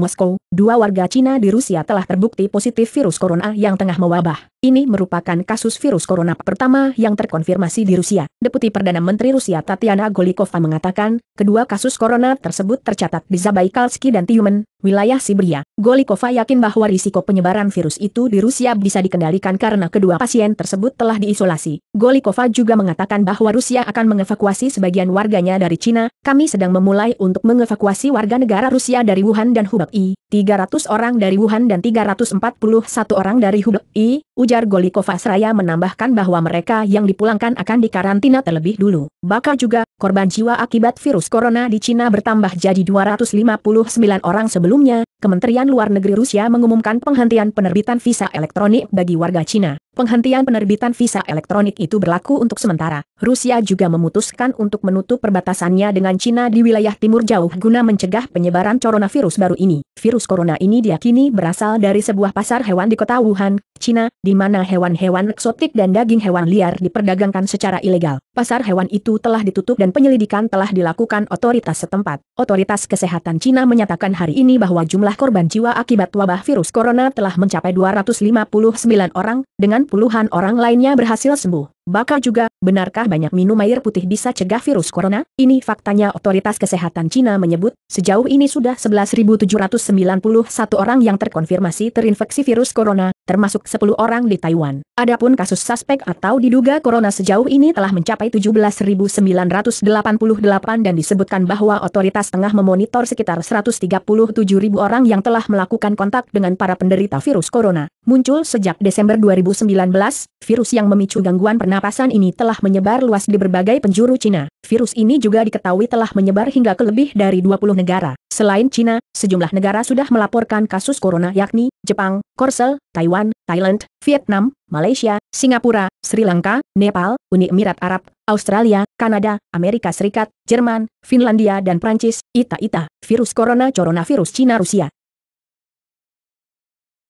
Moskow, dua warga Cina di Rusia telah terbukti positif virus corona yang tengah mewabah. Ini merupakan kasus virus corona pertama yang terkonfirmasi di Rusia. Deputi Perdana Menteri Rusia Tatiana Golikova mengatakan, kedua kasus corona tersebut tercatat di Zabaikalski dan Tiumen, wilayah Siberia, Golikova yakin bahwa risiko penyebaran virus itu di Rusia bisa dikendalikan karena kedua pasien tersebut telah diisolasi. Golikova juga mengatakan bahwa Rusia akan mengevakuasi sebagian warganya dari Cina, kami sedang memulai untuk mengevakuasi warga negara Rusia dari Wuhan dan Hubei, 300 orang dari Wuhan dan 341 orang dari Hubei, ujar Golikova Seraya menambahkan bahwa mereka yang dipulangkan akan dikarantina terlebih dulu. Bakal juga, korban jiwa akibat virus corona di Cina bertambah jadi 259 orang sebelumnya, Kementerian Luar Negeri Rusia mengumumkan penghentian penerbitan visa elektronik bagi warga Cina. Penghentian penerbitan visa elektronik itu berlaku untuk sementara. Rusia juga memutuskan untuk menutup perbatasannya dengan China di wilayah timur jauh guna mencegah penyebaran coronavirus baru ini. Virus corona ini diakini berasal dari sebuah pasar hewan di kota Wuhan, China, di mana hewan-hewan eksotik dan daging hewan liar diperdagangkan secara ilegal pasar hewan itu telah ditutup dan penyelidikan telah dilakukan otoritas setempat. Otoritas Kesehatan Cina menyatakan hari ini bahwa jumlah korban jiwa akibat wabah virus corona telah mencapai 259 orang, dengan puluhan orang lainnya berhasil sembuh. Bakal juga, benarkah banyak minum air putih bisa cegah virus corona? Ini faktanya otoritas kesehatan Cina menyebut, sejauh ini sudah 11.791 orang yang terkonfirmasi terinfeksi virus corona, termasuk 10 orang di Taiwan. Adapun kasus suspek atau diduga corona sejauh ini telah mencapai 17.988 dan disebutkan bahwa otoritas tengah memonitor sekitar 137.000 orang yang telah melakukan kontak dengan para penderita virus corona. Muncul sejak Desember 2019, virus yang memicu gangguan pernah pernapasan ini telah menyebar luas di berbagai penjuru Cina. Virus ini juga diketahui telah menyebar hingga ke lebih dari 20 negara. Selain Cina, sejumlah negara sudah melaporkan kasus corona yakni Jepang, Korsel, Taiwan, Thailand, Vietnam, Malaysia, Singapura, Sri Lanka, Nepal, Uni Emirat Arab, Australia, Kanada, Amerika Serikat, Jerman, Finlandia dan Prancis, ita-ita, virus corona coronavirus Cina Rusia.